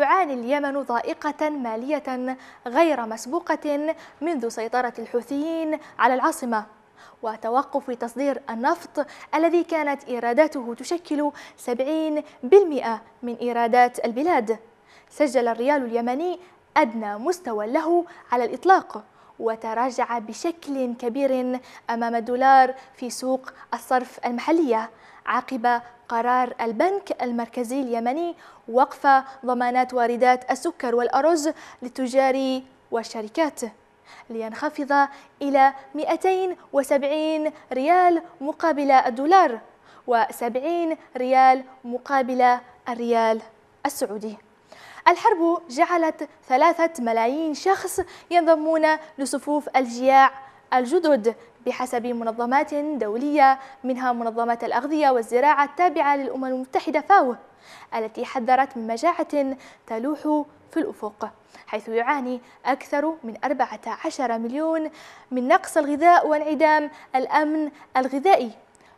يعاني اليمن ضائقة مالية غير مسبوقة منذ سيطرة الحوثيين على العاصمة وتوقف تصدير النفط الذي كانت إيراداته تشكل 70% من إيرادات البلاد سجل الريال اليمني أدنى مستوى له على الإطلاق وتراجع بشكل كبير أمام الدولار في سوق الصرف المحلية عقب قرار البنك المركزي اليمني وقف ضمانات واردات السكر والأرز للتجار والشركات لينخفض إلى 270 ريال مقابل الدولار و70 ريال مقابل الريال السعودي الحرب جعلت ثلاثة ملايين شخص ينضمون لصفوف الجياع الجدد بحسب منظمات دولية منها منظمة الأغذية والزراعة التابعة للأمم المتحدة فاو التي حذرت من مجاعة تلوح في الأفق حيث يعاني أكثر من 14 مليون من نقص الغذاء وانعدام الأمن الغذائي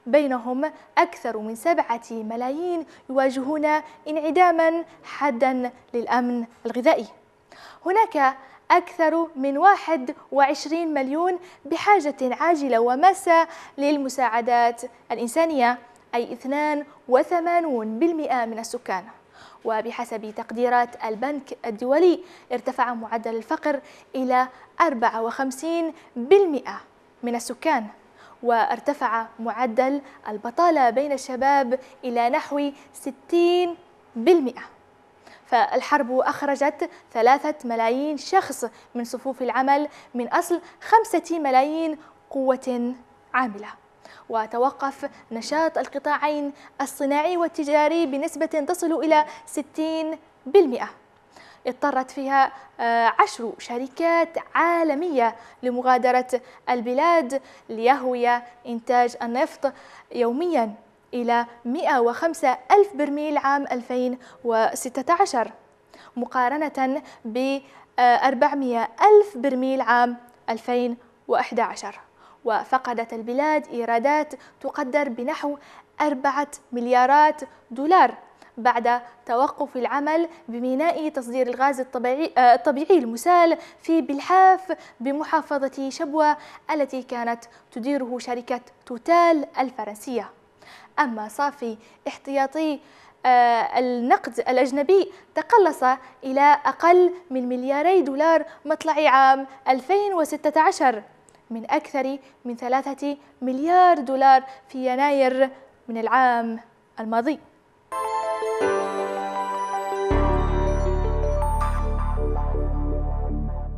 بينهم أكثر من سبعة ملايين يواجهون انعداما حادا للأمن الغذائي هناك أكثر من 21 مليون بحاجة عاجلة وماسة للمساعدات الإنسانية أي 82% من السكان وبحسب تقديرات البنك الدولي ارتفع معدل الفقر إلى 54% من السكان وارتفع معدل البطالة بين الشباب إلى نحو 60% فالحرب أخرجت ثلاثة ملايين شخص من صفوف العمل من أصل خمسة ملايين قوة عاملة وتوقف نشاط القطاعين الصناعي والتجاري بنسبة تصل إلى 60% اضطرت فيها آه، عشر شركات عالمية لمغادرة البلاد ليهوي إنتاج النفط يومياً إلى 105 ألف برميل عام 2016 مقارنة ب 400 آه، ألف برميل عام 2011 وفقدت البلاد إيرادات تقدر بنحو 4 مليارات دولار بعد توقف العمل بميناء تصدير الغاز الطبيعي, آه، الطبيعي المسال في بلحاف بمحافظة شبوة التي كانت تديره شركة توتال الفرنسية أما صافي احتياطي آه، النقد الأجنبي تقلص إلى أقل من ملياري دولار مطلع عام 2016 من أكثر من ثلاثة مليار دولار في يناير من العام الماضي